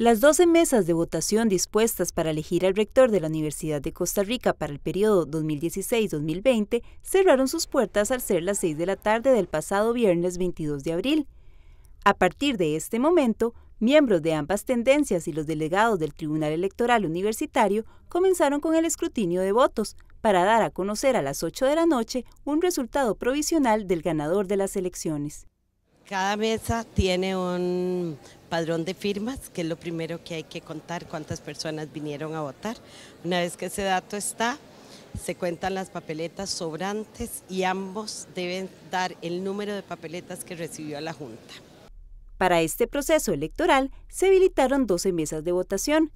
Las 12 mesas de votación dispuestas para elegir al rector de la Universidad de Costa Rica para el periodo 2016-2020 cerraron sus puertas al ser las 6 de la tarde del pasado viernes 22 de abril. A partir de este momento, miembros de ambas tendencias y los delegados del Tribunal Electoral Universitario comenzaron con el escrutinio de votos para dar a conocer a las 8 de la noche un resultado provisional del ganador de las elecciones. Cada mesa tiene un padrón de firmas, que es lo primero que hay que contar, cuántas personas vinieron a votar. Una vez que ese dato está, se cuentan las papeletas sobrantes y ambos deben dar el número de papeletas que recibió la Junta. Para este proceso electoral se habilitaron 12 mesas de votación,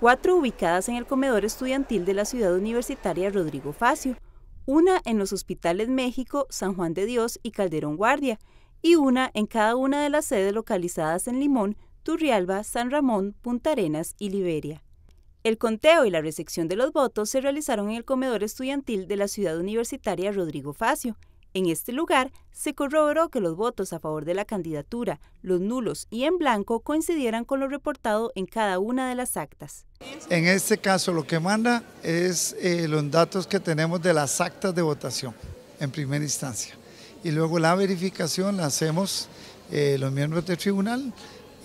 cuatro ubicadas en el comedor estudiantil de la ciudad universitaria Rodrigo Facio, una en los hospitales México, San Juan de Dios y Calderón Guardia, y una en cada una de las sedes localizadas en Limón, Turrialba, San Ramón, Punta Arenas y Liberia. El conteo y la recepción de los votos se realizaron en el comedor estudiantil de la ciudad universitaria Rodrigo Facio. En este lugar se corroboró que los votos a favor de la candidatura, los nulos y en blanco coincidieran con lo reportado en cada una de las actas. En este caso lo que manda es eh, los datos que tenemos de las actas de votación en primera instancia y luego la verificación la hacemos eh, los miembros del tribunal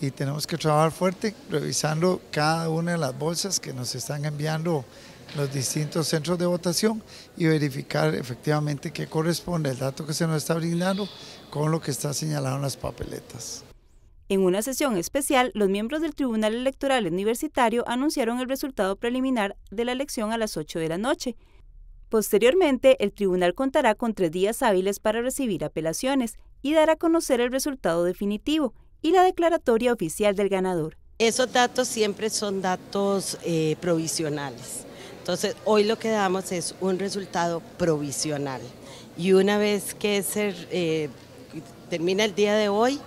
y tenemos que trabajar fuerte revisando cada una de las bolsas que nos están enviando los distintos centros de votación y verificar efectivamente qué corresponde el dato que se nos está brindando con lo que está señalado en las papeletas. En una sesión especial, los miembros del Tribunal Electoral Universitario anunciaron el resultado preliminar de la elección a las 8 de la noche. Posteriormente, el tribunal contará con tres días hábiles para recibir apelaciones y dar a conocer el resultado definitivo y la declaratoria oficial del ganador. Esos datos siempre son datos eh, provisionales. Entonces, hoy lo que damos es un resultado provisional. Y una vez que se, eh, termina el día de hoy,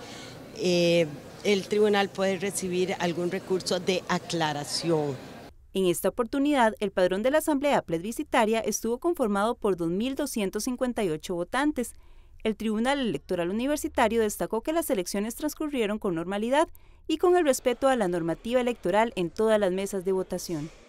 eh, el tribunal puede recibir algún recurso de aclaración. En esta oportunidad, el padrón de la Asamblea Plebiscitaria estuvo conformado por 2.258 votantes. El Tribunal Electoral Universitario destacó que las elecciones transcurrieron con normalidad y con el respeto a la normativa electoral en todas las mesas de votación.